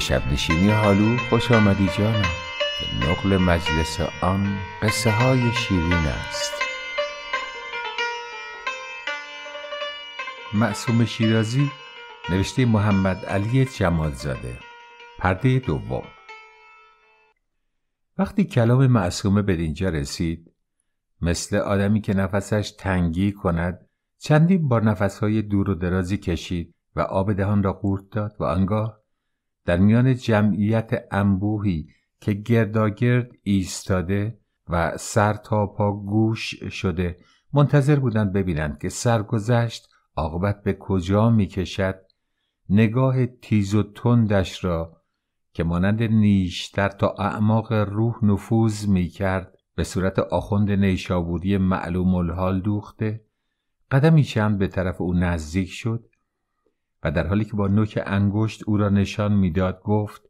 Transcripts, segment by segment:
شب حالو خوش آمدی جانم نقل مجلس آن قصه های شیرین است معصوم شیرازی نوشته محمد علی جمالزاده پرده دوم وقتی کلام معصومه به اینجا رسید مثل آدمی که نفسش تنگی کند چندی بار نفسهای دور و درازی کشید و آب دهان را قورت داد و آنگاه در میان جمعیت انبوهی که گرداگرد ایستاده و سر تا پا گوش شده منتظر بودند ببینند که سرگذشت عاقبت به کجا کشد نگاه تیز و تندش را که مانند نیشتر تا اعماق روح نفوذ میکرد به صورت آخوند نیشابوری معلوم الحال دوخته قدمی چند به طرف او نزدیک شد و در حالی که با نوک انگشت او را نشان میداد گفت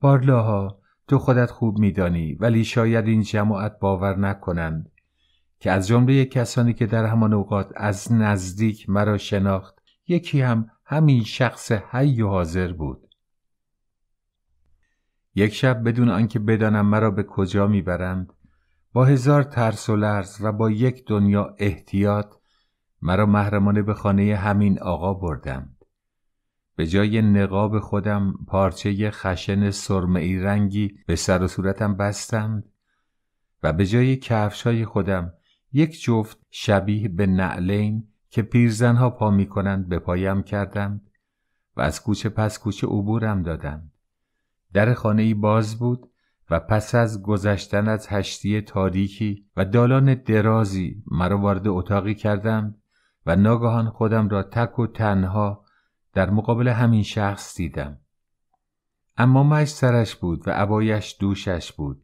بارلاها تو خودت خوب میدانی ولی شاید این جماعت باور نکنند که از جمله کسانی که در همان اوقات از نزدیک مرا شناخت یکی هم همین شخص حی و حاضر بود یک شب بدون آنکه بدانم مرا به کجا میبرند با هزار ترس و لرز و با یک دنیا احتیاط مرا محرمانه به خانه همین آقا بردم به جای نقاب خودم پارچه خشن سرمئی رنگی به سر و صورتم بستم و به جای های خودم یک جفت شبیه به نعلین که پیرزنها پا می کنند به پایم کردم و از کوچه پس کوچه عبورم دادم در خانه ای باز بود و پس از گذشتن از هشتی تاریکی و دالان درازی مرا وارد اتاقی کردم و ناگهان خودم را تک و تنها در مقابل همین شخص دیدم اما مش سرش بود و عبایش دوشش بود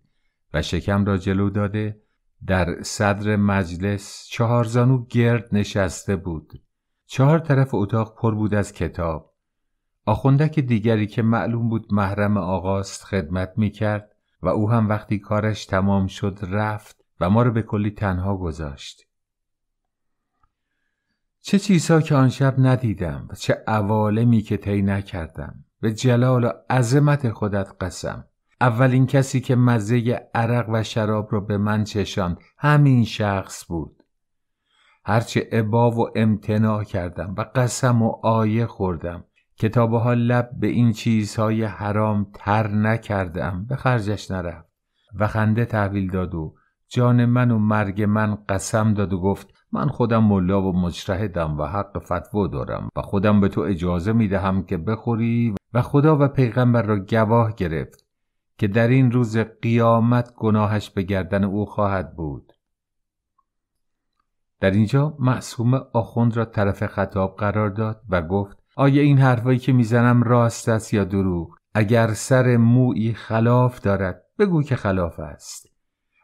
و شکم را جلو داده در صدر مجلس چهار زانو گرد نشسته بود چهار طرف اتاق پر بود از کتاب آخوندک دیگری که معلوم بود محرم آغاست خدمت می کرد و او هم وقتی کارش تمام شد رفت و ما را به کلی تنها گذاشت چه چیزها که آن شب ندیدم و چه عوالمی که طی نکردم به جلال و عظمت خودت قسم اولین کسی که مزه عرق و شراب را به من چشاند همین شخص بود هرچه عبا و امتناع کردم و قسم و آیه خوردم که لب به این چیزهای حرام تر نکردم به خرجش نرفت و خنده تحویل داد و جان من و مرگ من قسم داد و گفت من خودم ملا و مجتهدم و حق فتوا دارم و خودم به تو اجازه می دهم که بخوری و خدا و پیغمبر را گواه گرفت که در این روز قیامت گناهش به گردن او خواهد بود در اینجا معصوم آخوند را طرف خطاب قرار داد و گفت آیا این حرفایی که میزنم راست است یا دروغ اگر سر موی خلاف دارد بگو که خلاف است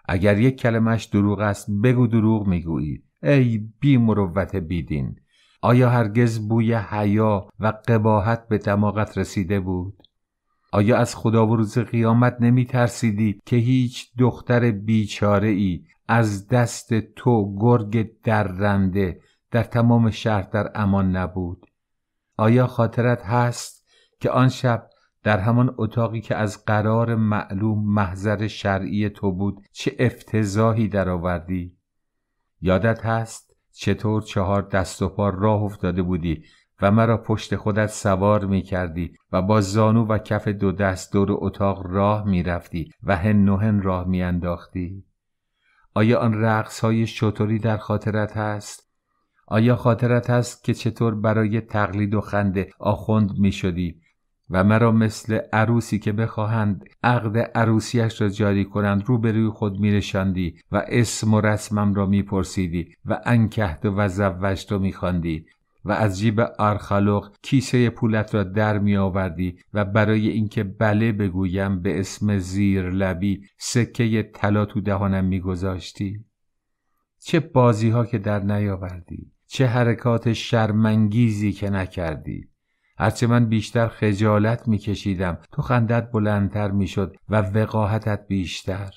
اگر یک کلمش دروغ است بگو دروغ میگویی ای بی مروت بیدین آیا هرگز بوی حیا و قباحت به دماغت رسیده بود؟ آیا از خدا و روز قیامت نمی ترسیدی که هیچ دختر بیچاره ای از دست تو گرگ درنده در تمام شهر در امان نبود؟ آیا خاطرت هست که آن شب در همان اتاقی که از قرار معلوم محضر شرعی تو بود چه افتضاحی درآوردی؟ یادت هست چطور چهار دست و پا راه افتاده بودی و مرا پشت خودت سوار می کردی و با زانو و کف دو دست دور اتاق راه می رفتی و هن و هن راه می انداختی؟ آیا آن رقص های شطوری در خاطرت هست؟ آیا خاطرت هست که چطور برای تقلید و خنده آخوند می شدی و مرا مثل عروسی که بخواهند عقد عروسیش را جاری کنند روبروی خود میرشاندی و اسم و رسمم را میپرسیدی و انکهد و زوجت را میخواندی و از جیب آرخالوق کیسه پولت را در می آوردی و برای اینکه بله بگویم به اسم زیر لبی سکه طلا تو دهانم می گذاشتی. چه بازی ها که در نیاوردی چه حرکات شرمنگیزی که نکردی هرچه من بیشتر خجالت میکشیدم تو خندت بلندتر میشد و وقاحتت بیشتر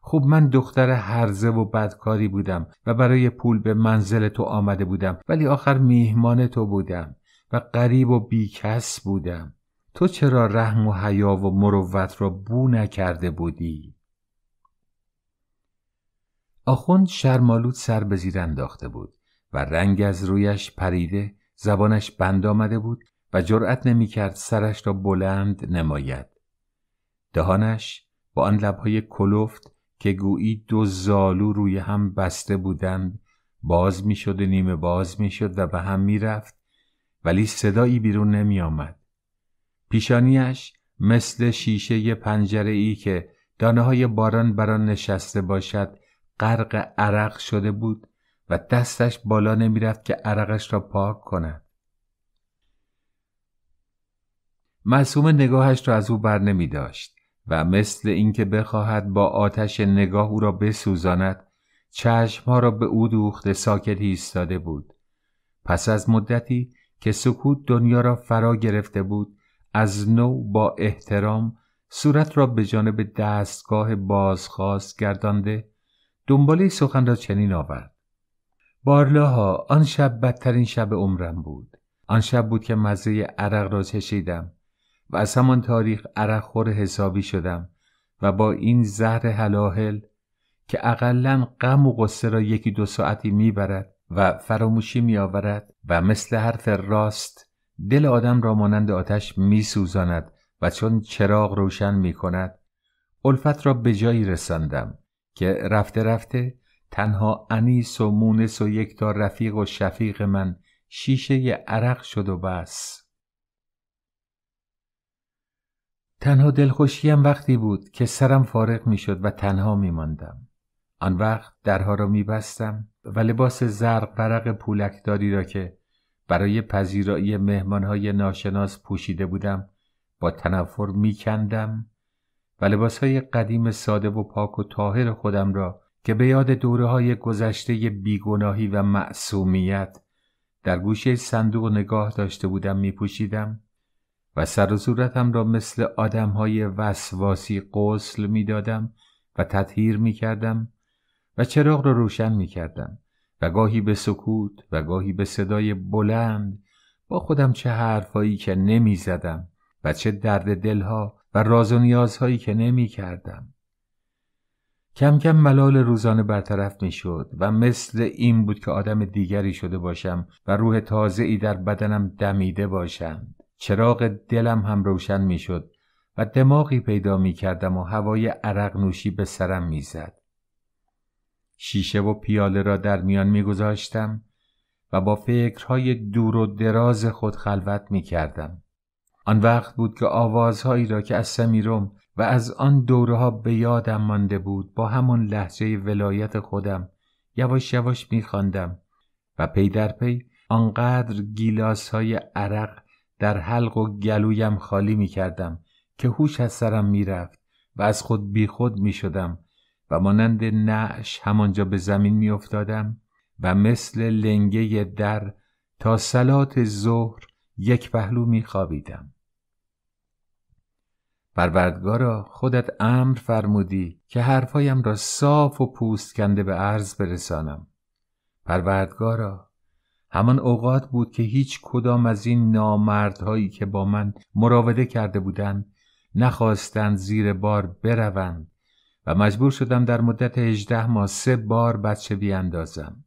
خوب من دختر هرزه و بدکاری بودم و برای پول به منزل تو آمده بودم ولی آخر میهمان تو بودم و غریب و بیکس بودم تو چرا رحم و حیا و مروت را بو نکرده بودی؟ آخوند شرمالود سر به زیر انداخته بود و رنگ از رویش پریده زبانش بند آمده بود و جرأت نمیکرد سرش را بلند نماید دهانش با آن لبهای کلفت که گویی دو زالو روی هم بسته بودند باز شد و نیمه باز میشد و به هم میرفت ولی صدایی بیرون نمی آمد. پیشانیش مثل شیشه پنجره ای که دانه های باران بران نشسته باشد غرق عرق شده بود و دستش بالا نمیرفت که عرقش را پاک کند معصوم نگاهش را از او بر نمی داشت و مثل اینکه بخواهد با آتش نگاه او را بسوزاند چشمها را به او دوخته ساکت ایستاده بود پس از مدتی که سکوت دنیا را فرا گرفته بود از نو با احترام صورت را به جانب دستگاه بازخواست گردانده دنباله سخن را چنین آورد بارلاها آن شب بدترین شب عمرم بود آن شب بود که مزه عرق را چشیدم و از همان تاریخ عرق خور حسابی شدم و با این زهر حلاحل که اقلا غم و غصه را یکی دو ساعتی میبرد و فراموشی میآورد و مثل حرف راست دل آدم را مانند آتش میسوزاند و چون چراغ روشن میکند الفت را به جایی رساندم که رفته رفته تنها انیس و مونس و یک یکتا رفیق و شفیق من شیشه عرق شد و بس تنها دلخوشیم وقتی بود که سرم فارغ می شد و تنها می ماندم. آن وقت درها را می بستم و لباس زرق برق پولکداری را که برای پذیرایی مهمانهای ناشناس پوشیده بودم با تنفر می کندم و لباس قدیم ساده و پاک و تاهر خودم را که به یاد دوره های گذشته بیگناهی و معصومیت در گوشه صندوق نگاه داشته بودم میپوشیدم و سر و صورتم را مثل آدم های وسواسی قسل میدادم و تطهیر میکردم و چراغ را روشن میکردم و گاهی به سکوت و گاهی به صدای بلند با خودم چه حرفهایی که نمیزدم و چه درد دلها و راز و نیازهایی که نمیکردم کم کم ملال روزانه برطرف می شد و مثل این بود که آدم دیگری شده باشم و روح تازه ای در بدنم دمیده باشم. چراغ دلم هم روشن می شد و دماغی پیدا می کردم و هوای عرق نوشی به سرم می زد. شیشه و پیاله را در میان می گذاشتم و با فکرهای دور و دراز خود خلوت می کردم. آن وقت بود که آوازهایی را که از سمیروم و از آن دوره به یادم مانده بود با همان لحظه ولایت خودم یواش یواش میخواندم و پی در پی آنقدر گیلاس های عرق در حلق و گلویم خالی میکردم که هوش از سرم میرفت و از خود بیخود شدم و مانند نعش همانجا به زمین افتادم و مثل لنگه در تا سلات ظهر یک پهلو میخوابیدم پروردگارا خودت امر فرمودی که حرفایم را صاف و پوست کنده به عرض برسانم پروردگارا همان اوقات بود که هیچ کدام از این نامردهایی که با من مراوده کرده بودند نخواستند زیر بار بروند و مجبور شدم در مدت 18 ماه سه بار بچه بیاندازم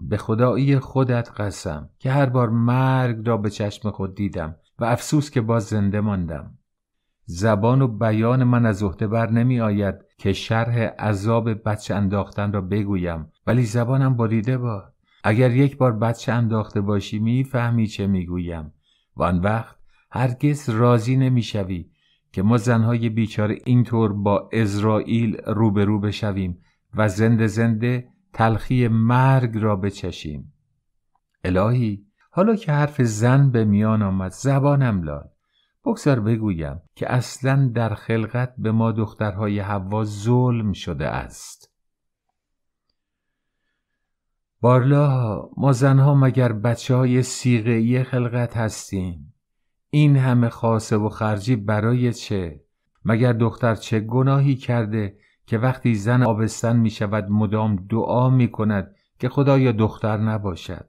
به خدایی خودت قسم که هر بار مرگ را به چشم خود دیدم و افسوس که باز زنده ماندم زبان و بیان من از عهده بر نمی آید که شرح عذاب بچه انداختن را بگویم ولی زبانم بریده با اگر یک بار بچه انداخته باشی میفهمی چه میگویم و آن وقت هرگز راضی نمیشوی که ما زنهای بیچاره اینطور با اسرائیل روبرو بشویم و زنده زنده تلخی مرگ را بچشیم الهی حالا که حرف زن به میان آمد زبانم لال بگذار بگویم که اصلا در خلقت به ما دخترهای حوا ظلم شده است بارلا ما زنها مگر بچه های سیغهی خلقت هستیم این همه خاصه و خرجی برای چه؟ مگر دختر چه گناهی کرده که وقتی زن آبستن می شود مدام دعا می کند که خدایا دختر نباشد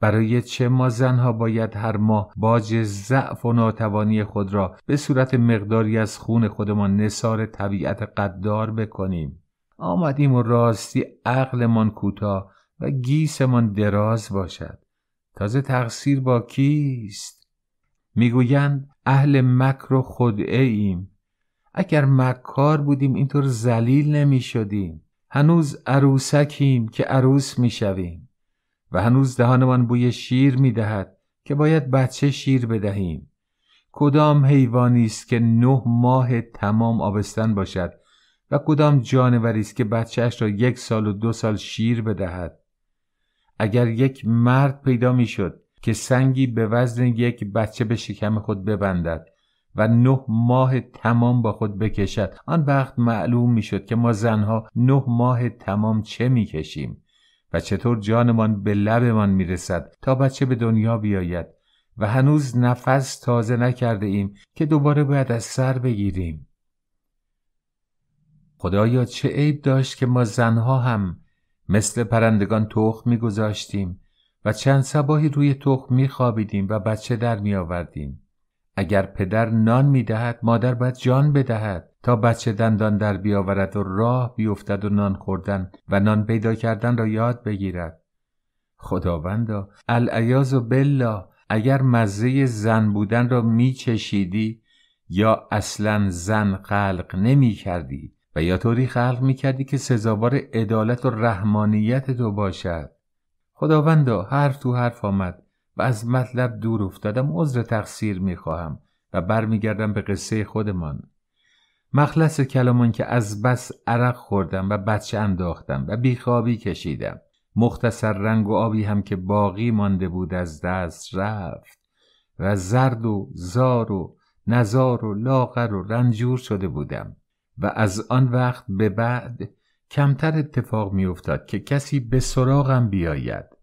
برای چه ما زنها باید هر ماه باج ضعف و ناتوانی خود را به صورت مقداری از خون خودمان نصار طبیعت قدار بکنیم آمدیم و راستی عقلمان کوتاه و گیسمان دراز باشد تازه تقصیر با کیست میگویند اهل مکر و خدعه ایم اگر مکار بودیم اینطور ذلیل نمیشدیم، هنوز عروسکیم که عروس میشویم و هنوز دهانمان بوی شیر می دهد که باید بچه شیر بدهیم کدام حیوانی است که نه ماه تمام آبستن باشد و کدام جانوری است که بچهش را یک سال و دو سال شیر بدهد اگر یک مرد پیدا میشد که سنگی به وزن یک بچه به شکم خود ببندد و نه ماه تمام با خود بکشد آن وقت معلوم میشد که ما زنها نه ماه تمام چه میکشیم و چطور جانمان به لبمان میرسد تا بچه به دنیا بیاید و هنوز نفس تازه نکرده ایم که دوباره باید از سر بگیریم خدایا چه عیب داشت که ما زنها هم مثل پرندگان تخ میگذاشتیم و چند سباهی روی تخ میخوابیدیم و بچه در میآوردیم اگر پدر نان میدهد مادر باید جان بدهد تا بچه دندان در بیاورد و راه بیفتد و نان خوردن و نان پیدا کردن را یاد بگیرد خداوندا و بله اگر مزه زن بودن را میچشیدی یا اصلا زن خلق نمی کردی و یا طوری خلق می کردی که سزاوار عدالت و رحمانیت تو باشد خداوندا حرف تو حرف آمد و از مطلب دور افتادم عذر تقصیر میخواهم و برمیگردم به قصه خودمان مخلص کلامان که از بس عرق خوردم و بچه انداختم و بیخوابی کشیدم مختصر رنگ و آبی هم که باقی مانده بود از دست رفت و زرد و زار و نزار و لاغر و رنجور شده بودم و از آن وقت به بعد کمتر اتفاق میافتاد که کسی به سراغم بیاید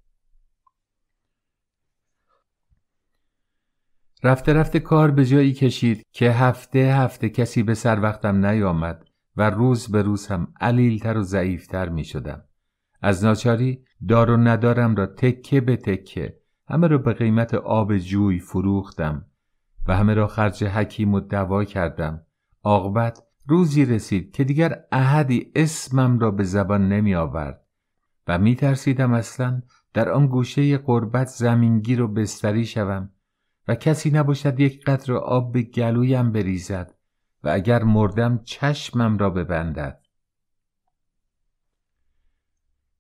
رفته رفته کار به جایی کشید که هفته هفته کسی به سر وقتم نیامد و روز به روز هم علیلتر و ضعیفتر می شدم. از ناچاری دار و ندارم را تکه به تکه همه را به قیمت آب جوی فروختم و همه را خرج حکیم و دوا کردم. آقبت روزی رسید که دیگر احدی اسمم را به زبان نمی آورد و می ترسیدم اصلا در آن گوشه قربت زمینگیر و بستری شوم و کسی نباشد یک قطر آب به گلویم بریزد و اگر مردم چشمم را ببندد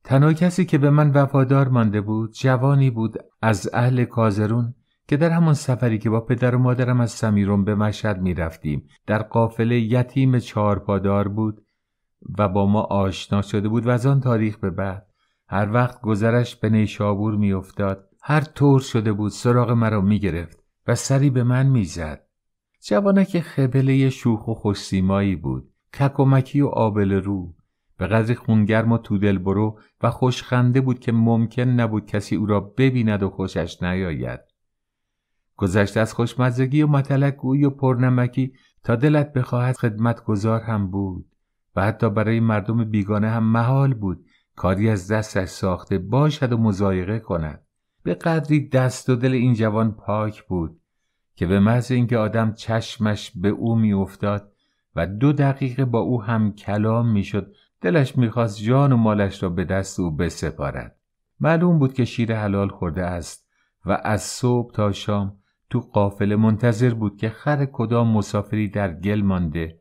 تنها کسی که به من وفادار مانده بود جوانی بود از اهل کازرون که در همان سفری که با پدر و مادرم از سمیرون به مشهد می رفتیم در قافله یتیم چهارپادار بود و با ما آشنا شده بود و از آن تاریخ به بعد هر وقت گذرش به نیشابور می افتاد هر طور شده بود سراغ مرا میگرفت و سری به من میزد جوانک خبله شوخ و خوشسیمایی بود کک و آبل رو به قدر خونگرم و تودل برو و خوشخنده بود که ممکن نبود کسی او را ببیند و خوشش نیاید گذشته از خوشمزگی و متلک و پرنمکی تا دلت بخواهد خدمت گذار هم بود و حتی برای مردم بیگانه هم محال بود کاری از دستش ساخته باشد و مزایقه کند به قدری دست و دل این جوان پاک بود که به محض اینکه آدم چشمش به او میافتاد و دو دقیقه با او هم کلام میشد دلش میخواست جان و مالش را به دست او بسپارد معلوم بود که شیر حلال خورده است و از صبح تا شام تو قافل منتظر بود که خر کدام مسافری در گل مانده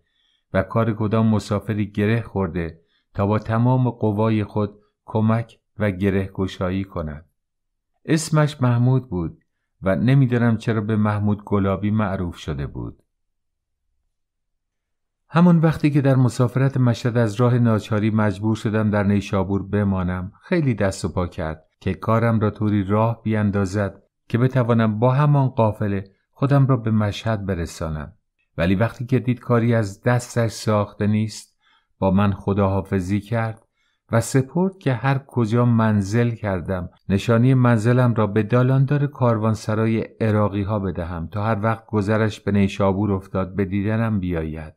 و کار کدام مسافری گره خورده تا با تمام قوای خود کمک و گره گشایی کند اسمش محمود بود و نمیدانم چرا به محمود گلابی معروف شده بود. همون وقتی که در مسافرت مشهد از راه ناچاری مجبور شدم در نیشابور بمانم خیلی دست و پا کرد که کارم را طوری راه بیاندازد که بتوانم با همان قافله خودم را به مشهد برسانم ولی وقتی که دید کاری از دستش ساخته نیست با من خداحافظی کرد و سپرد که هر کجا منزل کردم نشانی منزلم را به دالاندار کاروانسرای عراقی ها بدهم تا هر وقت گذرش به نیشابور افتاد به دیدنم بیاید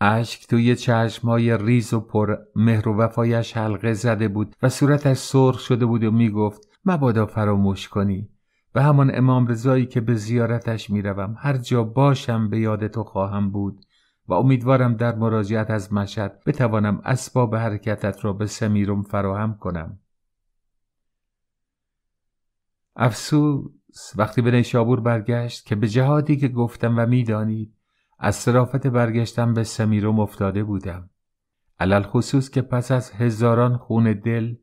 اشک توی چشمای ریز و پر مهر و وفایش حلقه زده بود و صورتش سرخ شده بود و میگفت مبادا فراموش کنی و همان امام رضایی که به زیارتش میروم هر جا باشم به یاد تو خواهم بود و امیدوارم در مراجعت از مشهد بتوانم اسباب حرکتت را به سمیروم فراهم کنم افسوس وقتی به نیشابور برگشت که به جهادی که گفتم و میدانید از صرافت برگشتم به سمیروم افتاده بودم علل خصوص که پس از هزاران خون دل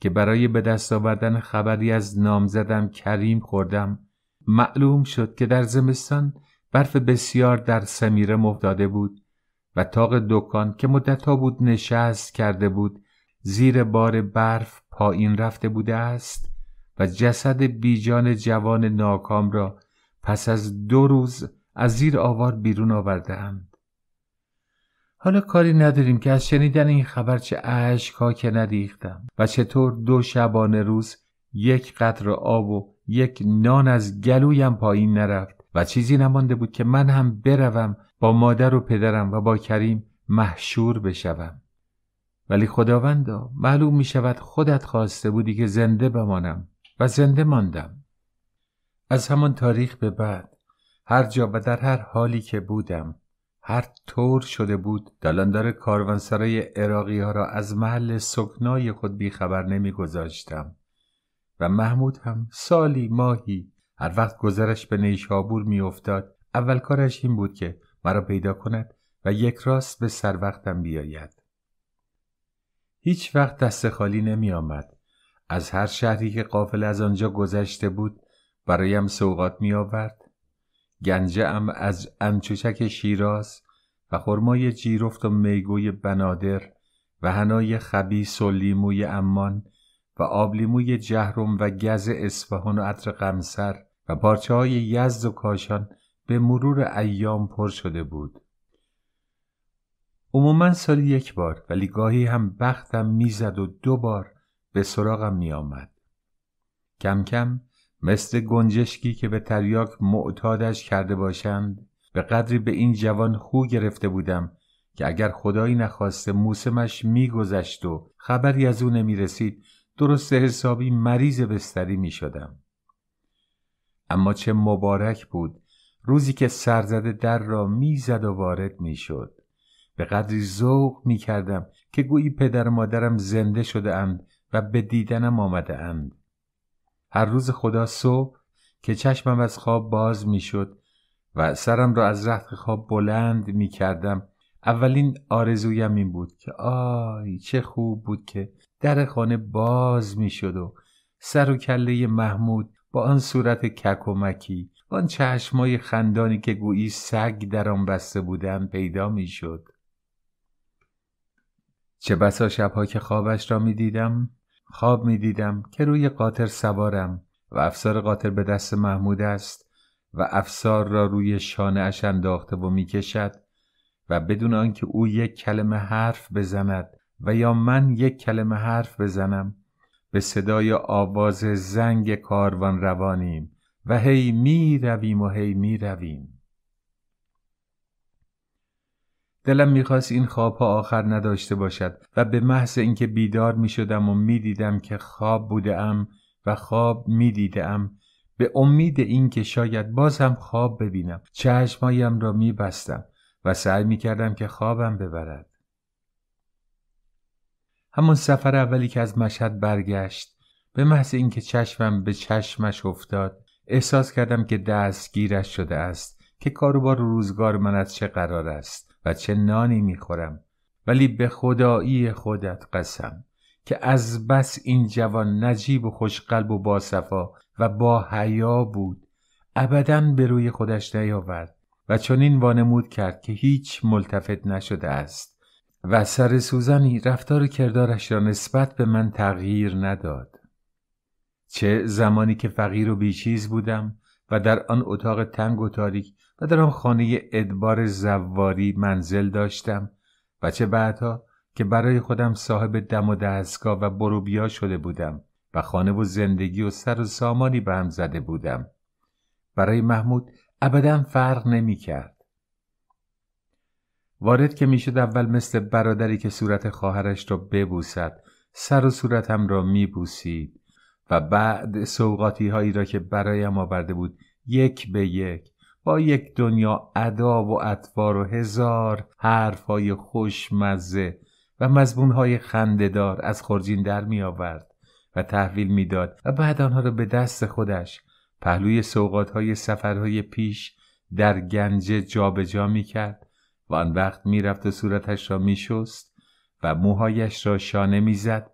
که برای به دست آوردن خبری از نام زدم کریم خوردم معلوم شد که در زمستان برف بسیار در سمیره مفتاده بود و تاق دکان که مدتها بود نشست کرده بود زیر بار برف پایین رفته بوده است و جسد بیجان جوان ناکام را پس از دو روز از زیر آوار بیرون آورده اند. حالا کاری نداریم که از شنیدن این خبر چه عشقا که نریختم و چطور دو شبانه روز یک قطر آب و یک نان از گلویم پایین نرفت و چیزی نمانده بود که من هم بروم با مادر و پدرم و با کریم محشور بشوم ولی خداوندا معلوم می شود خودت خواسته بودی که زنده بمانم و زنده ماندم از همان تاریخ به بعد هر جا و در هر حالی که بودم هر طور شده بود دلاندار کاروانسرای عراقی ها را از محل سکنای خود بیخبر نمیگذاشتم و محمود هم سالی ماهی هر وقت گذرش به نیشابور میافتاد اول کارش این بود که مرا پیدا کند و یک راست به سر وقتم بیاید هیچ وقت دست خالی نمی آمد. از هر شهری که قافل از آنجا گذشته بود برایم سوقات می آورد گنجه ام از انچوچک شیراز و خرمای جیرفت و میگوی بنادر و هنای خبیس و لیموی امان و آبلیموی جهرم و گز اصفهان و عطر قمسر و پارچه های یزد و کاشان به مرور ایام پر شده بود عموما سالی یک بار ولی گاهی هم بختم میزد و دو بار به سراغم میآمد کم کم مثل گنجشکی که به تریاک معتادش کرده باشند به قدری به این جوان خو گرفته بودم که اگر خدایی نخواسته موسمش میگذشت و خبری از او نمیرسید رسید درست حسابی مریض بستری می شدم. اما چه مبارک بود روزی که سرزده در را میزد و وارد میشد به قدری ذوق میکردم که گویی پدر و مادرم زنده شده اند و به دیدنم آمده اند. هر روز خدا صبح که چشمم از خواب باز می و سرم را از رخت خواب بلند میکردم اولین آرزویم این بود که آی چه خوب بود که در خانه باز میشد و سر و کله محمود با آن صورت کک و مکی آن چشمای خندانی که گویی سگ در آن بسته بودن پیدا میشد چه بسا شبها که خوابش را میدیدم خواب میدیدم که روی قاطر سوارم و افسار قاطر به دست محمود است و افسار را روی شانه اش انداخته و میکشد و بدون آنکه او یک کلمه حرف بزند و یا من یک کلمه حرف بزنم به صدای آواز زنگ کاروان روانیم و هی می رویم و هی می رویم دلم میخواست این ها آخر نداشته باشد و به محض اینکه بیدار می شدم و می دیدم که خواب بودم و خواب می دیدم به امید اینکه شاید باز هم خواب ببینم چشمایم را می بستم و سعی می کردم که خوابم ببرد همون سفر اولی که از مشهد برگشت به محض اینکه چشمم به چشمش افتاد احساس کردم که دستگیرش شده است که کاروبار و روزگار من از چه قرار است و چه نانی میخورم ولی به خدایی خودت قسم که از بس این جوان نجیب و خوشقلب و باصفا و با حیا بود ابدا به روی خودش نیاورد و چنین وانمود کرد که هیچ ملتفت نشده است و سر سوزنی رفتار و کردارش را نسبت به من تغییر نداد چه زمانی که فقیر و بیچیز بودم و در آن اتاق تنگ و تاریک و در آن خانه ادبار زواری منزل داشتم و چه بعدها که برای خودم صاحب دم و دستگاه و بروبیا شده بودم و خانه و زندگی و سر و سامانی به هم زده بودم برای محمود ابدا فرق نمی کرد وارد که میشد اول مثل برادری که صورت خواهرش را ببوسد سر و صورتم را میبوسید و بعد سوقاتی هایی را که برایم آورده بود یک به یک با یک دنیا ادا و اطوار و هزار حرف های خوشمزه و مزبون های خندهدار از خرجین در می آورد و تحویل میداد و بعد آنها را به دست خودش پهلوی سوقات های سفرهای پیش در گنج جابجا می کرد و آن وقت میرفت و صورتش را میشست و موهایش را شانه میزد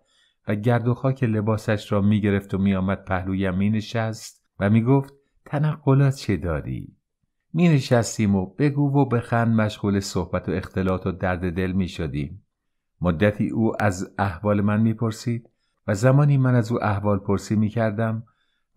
و گرد و خاک لباسش را میگرفت و میآمد پهلویم مینشست و میگفت تنقلات چه داری مینشستیم و بگو و بخند مشغول صحبت و اختلاط و درد دل میشدیم مدتی او از احوال من میپرسید و زمانی من از او احوال پرسی میکردم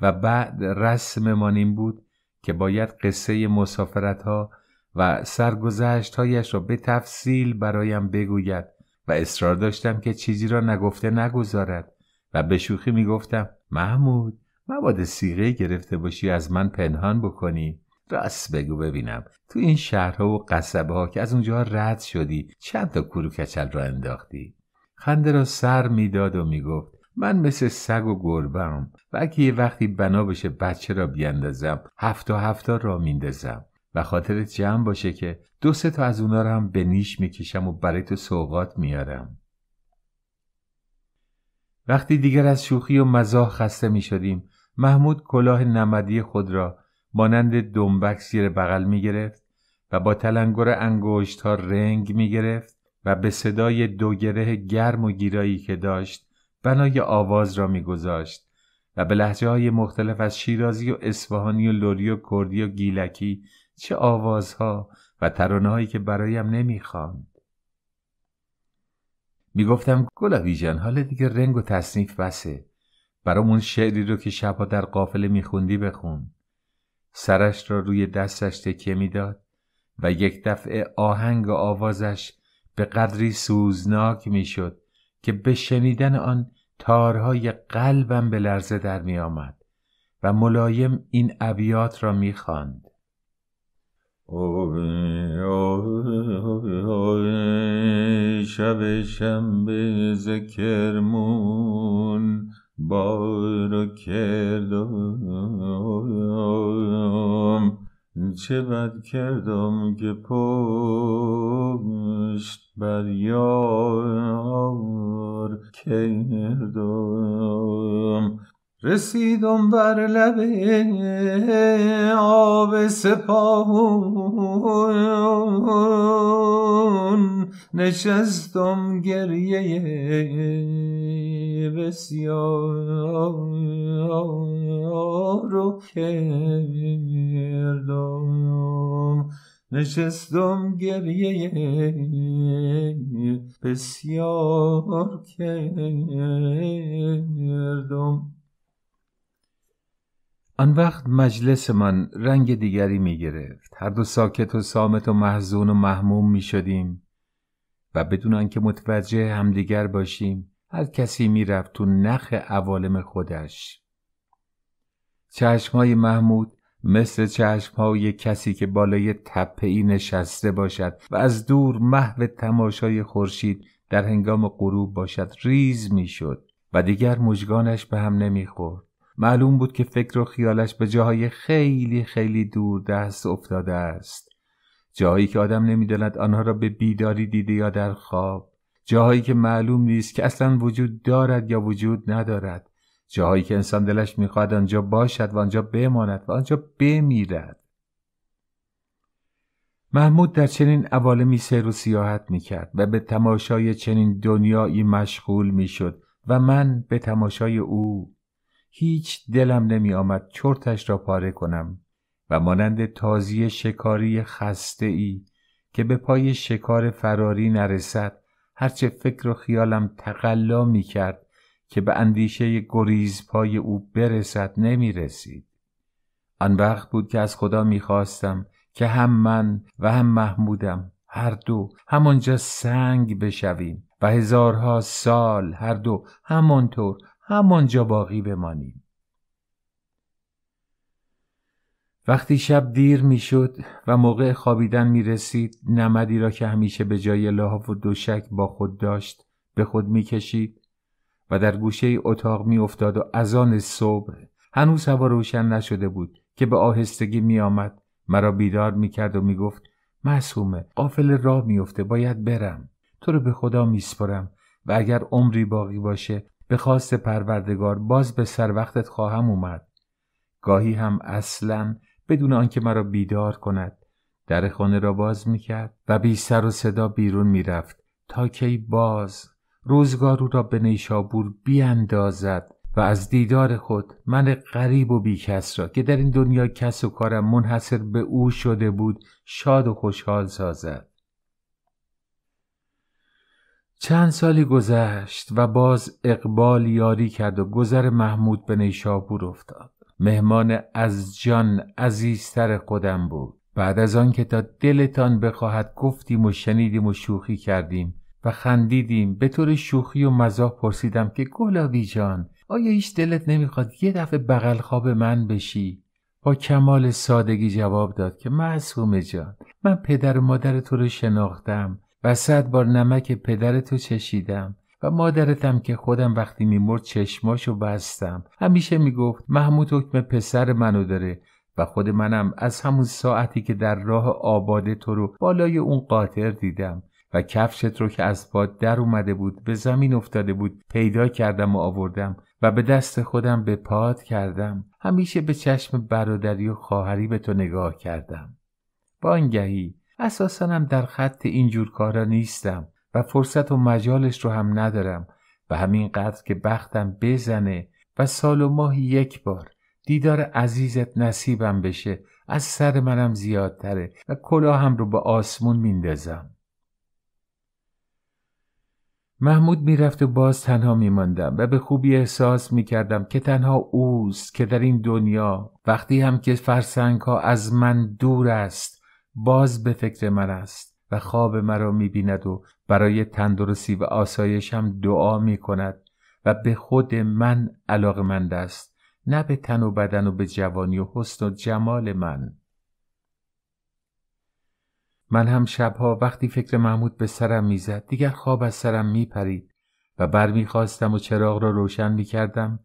و بعد رسم این بود که باید قصه مسافرت ها و سرگذشت هایش را به تفصیل برایم بگوید و اصرار داشتم که چیزی را نگفته نگذارد و به شوخی می گفتم محمود مواد سیغه گرفته باشی از من پنهان بکنی راست بگو ببینم تو این شهرها و قصبه ها که از اونجا رد شدی چند تا کچل را انداختی خنده را سر میداد و میگفت من مثل سگ و گربم و اگه یه وقتی بنا بشه بچه را بیندازم هفتا هفتا را میندازم و خاطر جمع باشه که دو سه تا از اونا رو هم به نیش میکشم و برای تو سوقات میارم وقتی دیگر از شوخی و مزاح خسته شدیم محمود کلاه نمدی خود را مانند دنبک زیر بغل میگرفت و با تلنگر انگشت ها رنگ میگرفت و به صدای دو گره گرم و گیرایی که داشت بنای آواز را میگذاشت و به لحجه های مختلف از شیرازی و اصفهانی و لوری و کردی و گیلکی چه آوازها و ترانه که برایم نمیخواند میگفتم گلا جان حالا دیگه رنگ و تصنیف بسه برامون شعری رو که شبها در قافله میخوندی بخون سرش را روی دستش تکیه میداد و یک دفعه آهنگ و آوازش به قدری سوزناک میشد که به شنیدن آن تارهای قلبم به لرزه در میآمد و ملایم این ابیات را میخواند شب شنبه ذکرمون بارو کردم چه بد کردم که پشت بر یار کردم رسیدم بر لب آب سپاهون نشستم گریه بسیار رو کردم نشستم گریه بسیار کردم آن وقت مجلس من رنگ دیگری می گرفت. هر دو ساکت و سامت و محزون و محموم می شدیم و بدون آنکه متوجه همدیگر باشیم هر کسی می رفت تو نخ عوالم خودش. های محمود مثل چشمهای کسی که بالای تپه ای نشسته باشد و از دور محو تماشای خورشید در هنگام غروب باشد ریز می شد و دیگر مجگانش به هم نمیخورد معلوم بود که فکر و خیالش به جاهای خیلی خیلی دور دست افتاده است جاهایی که آدم نمیداند آنها را به بیداری دیده یا در خواب جاهایی که معلوم نیست که اصلا وجود دارد یا وجود ندارد جاهایی که انسان دلش میخواهد آنجا باشد و آنجا بماند و آنجا بمیرد محمود در چنین عوالمی سیر و سیاحت میکرد و به تماشای چنین دنیایی مشغول میشد و من به تماشای او هیچ دلم نمی آمد چرتش را پاره کنم و مانند تازی شکاری خسته ای که به پای شکار فراری نرسد هرچه فکر و خیالم تقلا می کرد که به اندیشه گریز پای او برسد نمی رسید. آن وقت بود که از خدا می خواستم که هم من و هم محمودم هر دو همانجا سنگ بشویم و هزارها سال هر دو همانطور همانجا باقی بمانیم وقتی شب دیر میشد و موقع خوابیدن می رسید نمدی را که همیشه به جای لحاف و دوشک با خود داشت به خود می کشید و در گوشه اتاق می افتاد و از آن صبح هنوز هوا روشن نشده بود که به آهستگی می آمد مرا بیدار می کرد و می گفت محسومه قافل راه افته باید برم تو رو به خدا میسپرم و اگر عمری باقی باشه به خواست پروردگار باز به سر وقتت خواهم اومد گاهی هم اصلا بدون آنکه مرا بیدار کند در خانه را باز میکرد و بی سر و صدا بیرون میرفت تا کی باز روزگار او را به نیشابور بیاندازد و از دیدار خود من غریب و بیکس را که در این دنیا کس و کارم منحصر به او شده بود شاد و خوشحال سازد چند سالی گذشت و باز اقبال یاری کرد و گذر محمود به نیشابور افتاد مهمان از جان عزیزتر خودم بود بعد از آن که تا دلتان بخواهد گفتیم و شنیدیم و شوخی کردیم و خندیدیم به طور شوخی و مزاح پرسیدم که گلاوی جان آیا هیچ دلت نمیخواد یه دفعه بغل من بشی با کمال سادگی جواب داد که معصومه جان من پدر و مادر تو رو شناختم و صد بار نمک پدرتو چشیدم و مادرتم که خودم وقتی میمرد چشماشو بستم همیشه میگفت محمود حکم پسر منو داره و خود منم از همون ساعتی که در راه آباده تو رو بالای اون قاطر دیدم و کفشت رو که از باد در اومده بود به زمین افتاده بود پیدا کردم و آوردم و به دست خودم به پاد کردم همیشه به چشم برادری و خواهری به تو نگاه کردم بانگهی اساسا در خط اینجور کارا نیستم و فرصت و مجالش رو هم ندارم و همین قدر که بختم بزنه و سال و ماه یک بار دیدار عزیزت نصیبم بشه از سر منم زیادتره و کلاهم رو به آسمون میندازم محمود میرفت و باز تنها میماندم و به خوبی احساس میکردم که تنها اوست که در این دنیا وقتی هم که فرسنگ ها از من دور است باز به فکر من است و خواب مرا بیند و برای تندرستی و آسایشم دعا کند و به خود من مند است نه به تن و بدن و به جوانی و حسن و جمال من من هم شبها وقتی فکر محمود به سرم میزد دیگر خواب از سرم پرید و برمیخواستم و چراغ را روشن میکردم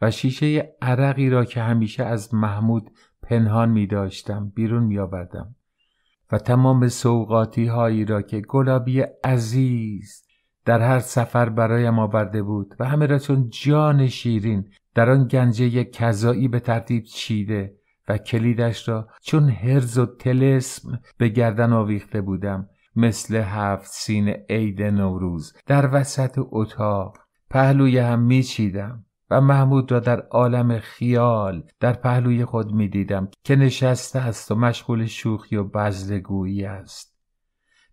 و شیشه عرقی را که همیشه از محمود پنهان می داشتم بیرون می آوردم. و تمام سوقاتی هایی را که گلابی عزیز در هر سفر برایم آورده بود و همه را چون جان شیرین در آن گنجه کذایی به ترتیب چیده و کلیدش را چون هرز و تلسم به گردن آویخته بودم مثل هفت سین عید نوروز در وسط اتاق پهلوی هم میچیدم و محمود را در عالم خیال در پهلوی خود می دیدم که نشسته است و مشغول شوخی و بزرگویی است.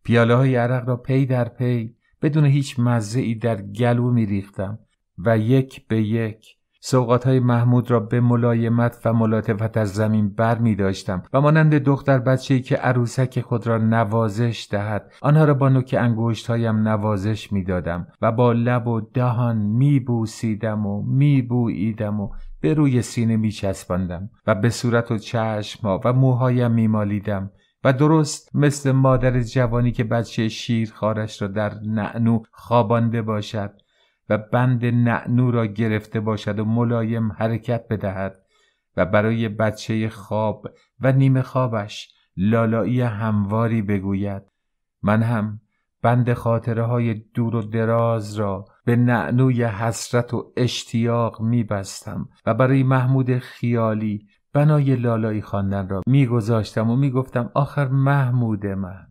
پیاله های عرق را پی در پی بدون هیچ مزه ای در گلو می ریختم و یک به یک سوقات های محمود را به ملایمت و ملاتفت از زمین بر می داشتم و مانند دختر بچه که عروسک خود را نوازش دهد آنها را با نوک انگوشت هایم نوازش می دادم و با لب و دهان می بوسیدم و می و به روی سینه می چسبندم و به صورت و چشم و موهایم می مالیدم و درست مثل مادر جوانی که بچه شیر خارش را در نعنو خوابانده باشد و بند نعنو را گرفته باشد و ملایم حرکت بدهد و برای بچه خواب و نیمه خوابش لالایی همواری بگوید من هم بند خاطره های دور و دراز را به نعنوی حسرت و اشتیاق میبستم و برای محمود خیالی بنای لالایی خواندن را گذاشتم و گفتم آخر محمود من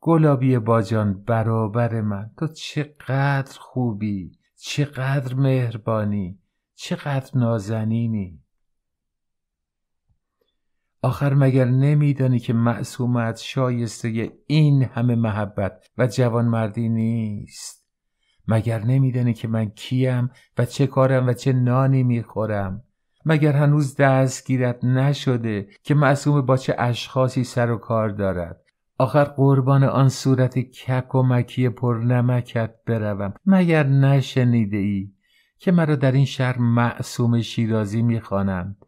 گلابی باجان برابر من تو چقدر خوبی چقدر مهربانی چقدر نازنینی آخر مگر نمیدانی که معصومت شایسته این همه محبت و جوانمردی نیست مگر نمیدانی که من کیم و چه کارم و چه نانی میخورم مگر هنوز دستگیرت نشده که معصوم با چه اشخاصی سر و کار دارد آخر قربان آن صورت کک و مکی پر نمکت بروم مگر نشنیده ای که مرا در این شهر معصوم شیرازی میخوانند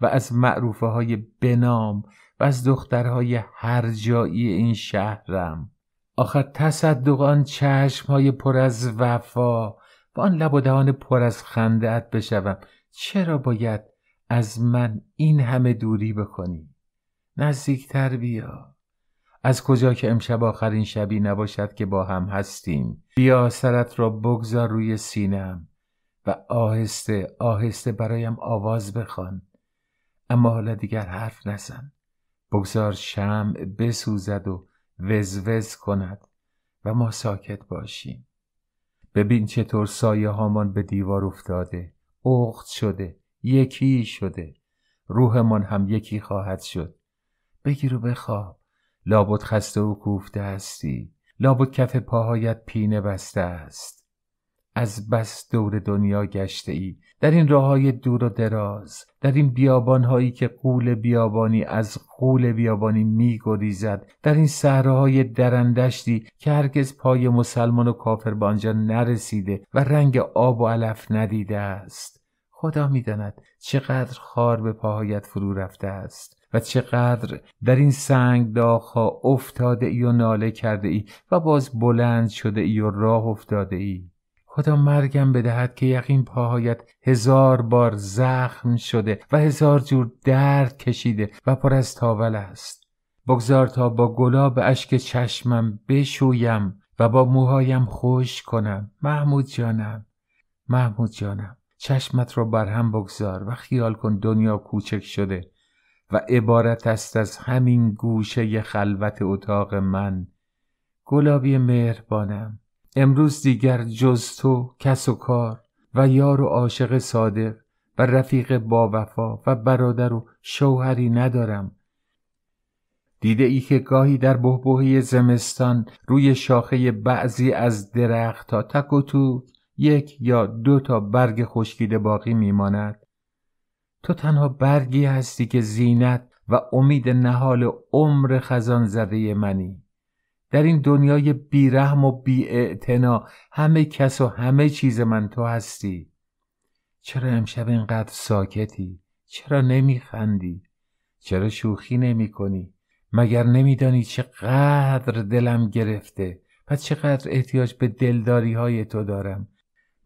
و از معروفه های بنام و از دخترهای هر جایی این شهرم آخر تصدق آن چشم های پر از وفا و آن لب و دهان پر از ات بشوم چرا باید از من این همه دوری بکنی نزدیکتر بیا از کجا که امشب آخرین شبی نباشد که با هم هستیم بیا سرت را بگذار روی سینم و آهسته آهسته برایم آواز بخوان اما حالا دیگر حرف نزن بگذار شمع بسوزد و وزوز کند و ما ساکت باشیم ببین چطور سایه هامان به دیوار افتاده اخت شده یکی شده روحمان هم یکی خواهد شد بگیر و بخواب لابد خسته و کوفته هستی لابد کف پاهایت پینه بسته است از بس دور دنیا گشته ای در این راه های دور و دراز در این بیابان هایی که قول بیابانی از قول بیابانی گریزد در این صحراهای درندشتی که هرگز پای مسلمان و کافر به نرسیده و رنگ آب و علف ندیده است خدا میداند چقدر خار به پاهایت فرو رفته است و چقدر در این سنگ داخها افتاده ای و ناله کرده ای و باز بلند شده ای و راه افتاده ای خدا مرگم بدهد که یقین پاهایت هزار بار زخم شده و هزار جور درد کشیده و پر از تاول است بگذار تا با گلاب اشک چشمم بشویم و با موهایم خوش کنم محمود جانم محمود جانم چشمت را بر هم بگذار و خیال کن دنیا کوچک شده و عبارت است از همین گوشه خلوت اتاق من گلابی مهربانم امروز دیگر جز تو کس و کار و یار و عاشق صادق و رفیق با وفا و برادر و شوهری ندارم دیده ای که گاهی در بهبهه زمستان روی شاخه بعضی از درخت تا تک و تو یک یا دو تا برگ خشکیده باقی میماند تو تنها برگی هستی که زینت و امید نهال عمر خزان زده منی در این دنیای بیرحم و بیاعتنا همه کس و همه چیز من تو هستی چرا امشب اینقدر ساکتی؟ چرا نمیخندی؟ چرا شوخی نمی کنی؟ مگر نمیدانی چقدر دلم گرفته و چقدر احتیاج به دلداری های تو دارم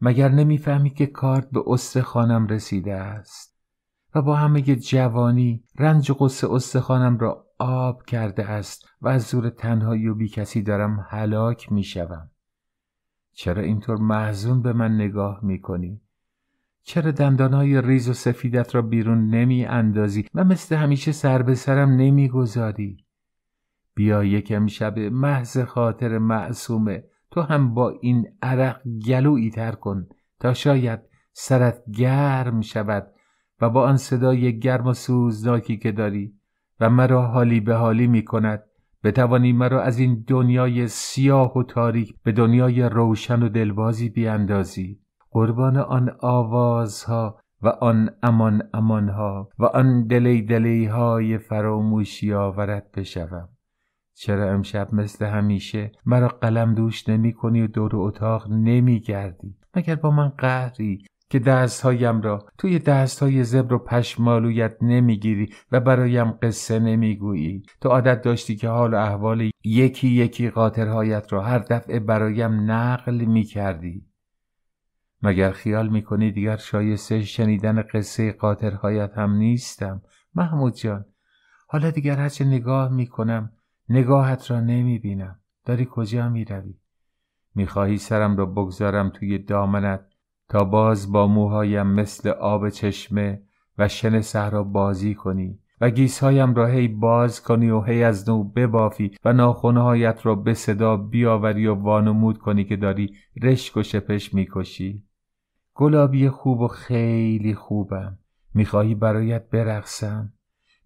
مگر نمیفهمی که کارت به خانم رسیده است و با همه جوانی رنج و قصه استخوانم را آب کرده است و از زور تنهایی و بی کسی دارم هلاک می شوم. چرا اینطور محزون به من نگاه می کنی؟ چرا دندانهای ریز و سفیدت را بیرون نمی اندازی و مثل همیشه سر به سرم نمی گذاری؟ بیا یکم شب محض خاطر معصومه تو هم با این عرق گلویی تر کن تا شاید سرت گرم شود و با آن صدای گرم و سوزناکی که داری و مرا حالی به حالی می کند بتوانی مرا از این دنیای سیاه و تاریک به دنیای روشن و دلبازی بیاندازی قربان آن آوازها و آن امان امانها و آن دلی دلی های فراموشی آورد بشوم چرا امشب مثل همیشه مرا قلم دوش نمی کنی و دور اتاق نمی گردی مگر با من قهری که دستهایم را توی دستهای زبر و پشمالویت نمیگیری و برایم قصه نمیگویی تو عادت داشتی که حال و احوال یکی یکی قاطرهایت را هر دفعه برایم نقل میکردی مگر خیال میکنی دیگر شایسته شنیدن قصه قاطرهایت هم نیستم محمود جان حالا دیگر هرچه نگاه میکنم نگاهت را نمیبینم داری کجا میروی میخواهی سرم را بگذارم توی دامنت تا باز با موهایم مثل آب چشمه و شن صحرا بازی کنی و گیسهایم را هی باز کنی و هی از نو ببافی و ناخونهایت را به صدا بیاوری و وانمود کنی که داری رشک و شپش میکشی گلابی خوب و خیلی خوبم میخواهی برایت برقصم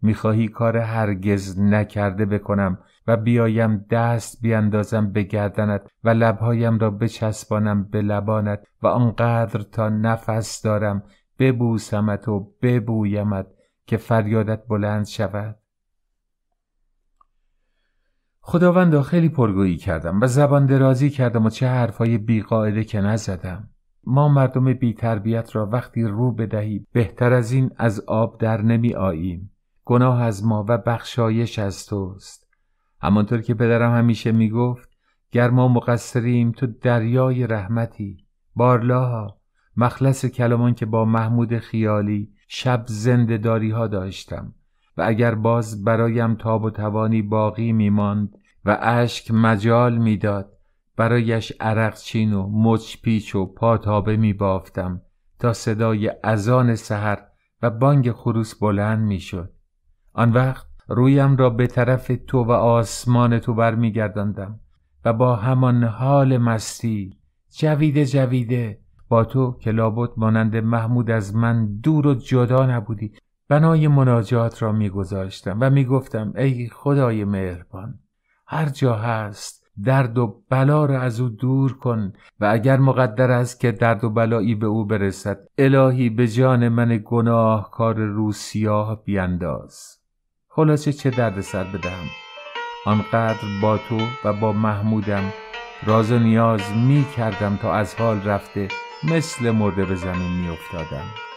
میخواهی کار هرگز نکرده بکنم و بیایم دست بیاندازم به گردنت و لبهایم را بچسبانم به لبانت و آنقدر تا نفس دارم ببوسمت و ببویمت که فریادت بلند شود خداوندا خیلی پرگویی کردم و زبان درازی کردم و چه حرفهای بیقاعده که نزدم ما مردم بیتربیت را وقتی رو بدهی بهتر از این از آب در نمی آییم گناه از ما و بخشایش از توست همانطور که پدرم همیشه میگفت گر ما مقصریم تو دریای رحمتی بارلاها مخلص کلامان که با محمود خیالی شب داری ها داشتم و اگر باز برایم تاب و توانی باقی میماند و اشک مجال میداد برایش عرق چین و مچ پیچ و پاتابه می بافتم تا صدای اذان سحر و بانگ خروس بلند می شد. آن وقت رویم را به طرف تو و آسمان تو برمیگرداندم و با همان حال مستی جویده جویده با تو که لابد مانند محمود از من دور و جدا نبودی بنای مناجات را میگذاشتم و میگفتم ای خدای مهربان هر جا هست درد و بلا را از او دور کن و اگر مقدر است که درد و بلایی به او برسد الهی به جان من گناهکار روسیاه بینداز خلاصه چه سر بدهم آنقدر با تو و با محمودم راز و نیاز می کردم تا از حال رفته مثل مرده به زمین می افتادم.